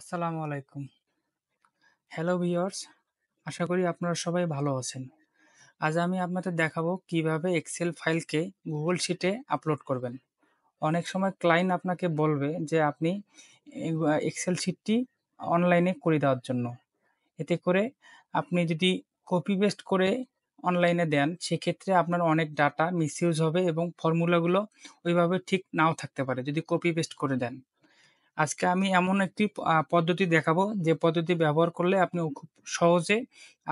আসসালামু আলাইকুম hello viewers আশা করি আপনারা সবাই ভালো আছেন আজ আমি আপনাদের দেখাবো কিভাবে এক্সেল ফাইলকে গুগল শিটে আপলোড করবেন অনেক সময় ক্লায়েন্ট আপনাকে বলবে যে আপনি এক্সেল শিটটি অনলাইনে করে দেওয়ার জন্য এতে করে আপনি যদি কপি পেস্ট করে অনলাইনে দেন সেক্ষেত্রে আপনার অনেক ডাটা মিসইউজ হবে এবং ফর্মুলাগুলো ওইভাবে ঠিক নাও থাকতে পারে যদি কপি পেস্ট করে দেন আজকে আমি এমন একটি পদ্ধতি দেখাবো যে পদ্ধতি ব্যবহার করলে আপনি খুব সহজে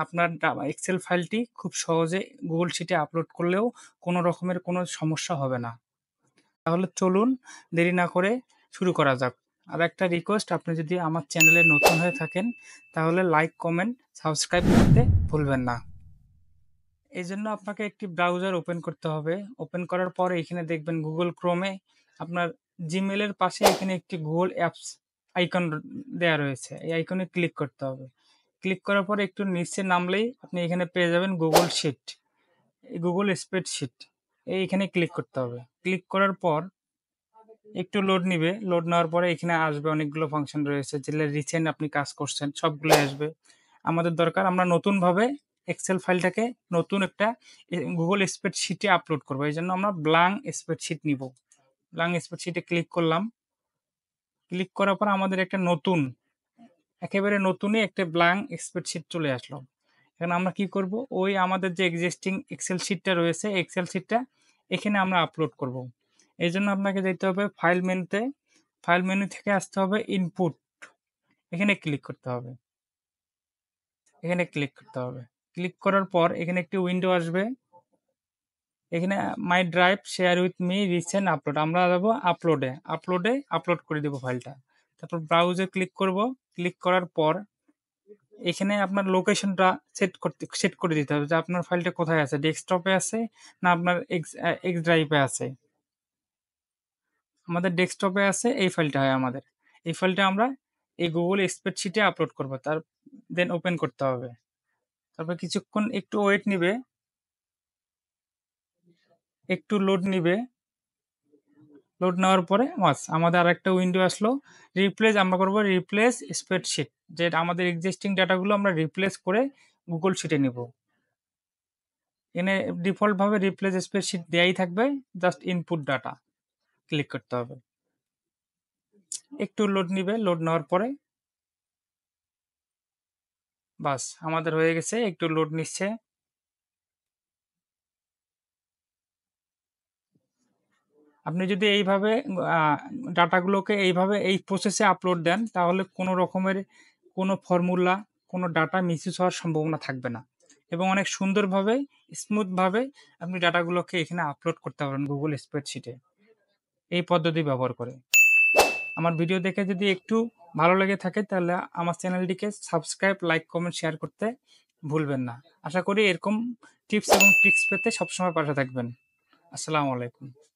আপনার এক্সেল ফাইলটি খুব সহজে গুগল শিটে আপলোড করলেও কোনো রকমের কোনো সমস্যা হবে না তাহলে চলুন দেরি না করে শুরু করা যাক আর একটা রিকোয়েস্ট আপনি যদি আমার চ্যানেলে নতুন হয়ে থাকেন তাহলে লাইক কমেন্ট সাবস্ক্রাইব করতে ভুলবেন না এই জন্য আপনাকে একটি ব্রাউজার ওপেন করতে হবে ওপেন করার পরে এখানে দেখবেন গুগল ক্রোমে আপনার জিমেলের পাশে এখানে একটি গুগল অ্যাপস আইকন দেওয়া রয়েছে এই আইকনে ক্লিক করতে হবে ক্লিক করার পর একটু নিচে নামলেই আপনি এখানে পেয়ে যাবেন গুগল শিট গুগল স্প্রেডশিট এইখানে ক্লিক করতে হবে ক্লিক করার পর একটু লোড নিবে লোড নেওয়ার পরে এখানে আসবে অনেকগুলো ফাংশন রয়েছে যেগুলো রিসেন্ট আপনি কাজ করছেন সবগুলো আসবে আমাদের দরকার আমরা নতুনভাবে এক্সেল ফাইলটাকে নতুন একটা গুগল স্প্রেডশিটে আপলোড করবো এই জন্য আমরা ব্লাং স্প্রেডশিট নিব লাং সিটে ক্লিক করলাম ক্লিক করার পর আমাদের একটা নতুন একেবারে নতুনই একটা ব্ল্যাঙ্ক স্প্রেডশিট চলে আসলো এখন আমরা কি করব ওই আমাদের যে এক্সিস্টিং এক্সেল শিটটা রয়েছে এক্সেল শিটটা এখানে আমরা আপলোড করব এই জন্য আপনাকে যেতে হবে ফাইল মেনুতে ফাইল মেনু থেকে আসতে হবে ইনপুট এখানে ক্লিক করতে হবে এখানে ক্লিক করতে হবে ক্লিক করার পর এখানে একটি উইন্ডো আসবে এখানে my drive share with me recent upload আমরা যাবো আপলোডে আপলোডে আপলোড করে দেবো ফাইলটা তারপর ব্রাউজে ক্লিক করব ক্লিক করার পর এখানে আপনার লোকেশনটা সেট করতে সেট করে দিতে হবে যে আপনার ফাইলটা কোথায় আছে ডেস্কটপে আছে না আপনার এক্স এক্স ড্রাইভে আছে আমাদের ডেস্কটপে আছে এই ফাইলটা হয় আমাদের এই ফাইলটা আমরা এই গুগল স্প্রেডশিটে আপলোড করব তার দেন ওপেন করতে হবে তারপর কিছুক্ষণ একটু ওয়েট নিবে একটু লোড নিবে লোড নেওয়ার পরে বাস আমাদের আর একটা উইন্ডো আসলো রিপ্লেস আমরা করবো রিপ্লেস স্প্রেডশিট যে আমাদের এক্সিস্টিং ডাটাগুলো আমরা রিপ্লেস করে গুগল শিটে নিব এনে ডিফল্টভাবে রিপ্লেস স্প্রেডশিট দেয়াই থাকবে জাস্ট ইনপুট ডাটা ক্লিক করতে হবে একটু লোড নিবে লোড নেওয়ার পরে বাস আমাদের হয়ে গেছে একটু লোড নিচ্ছে আপনি যদি এইভাবে ডাটাগুলোকে এইভাবে এই প্রসেসে আপলোড দেন তাহলে কোনো রকমের কোনো ফর্মুলা কোনো ডাটা মিসইউজ হওয়ার সম্ভাবনা থাকবে না এবং অনেক সুন্দরভাবে স্মুথভাবে আপনি ডাটাগুলোকে এখানে আপলোড করতে পারেন গুগল স্প্রেডশিটে এই পদ্ধতি ব্যবহার করে আমার ভিডিও দেখে যদি একটু ভালো লেগে থাকে তাহলে আমার চ্যানেলটিকে সাবস্ক্রাইব লাইক কমেন্ট শেয়ার করতে ভুলবেন না আশা করি এরকম টিপস এবং ট্রিক্স পেতে সবসময় পাশে থাকবেন আসসালামু আলাইকুম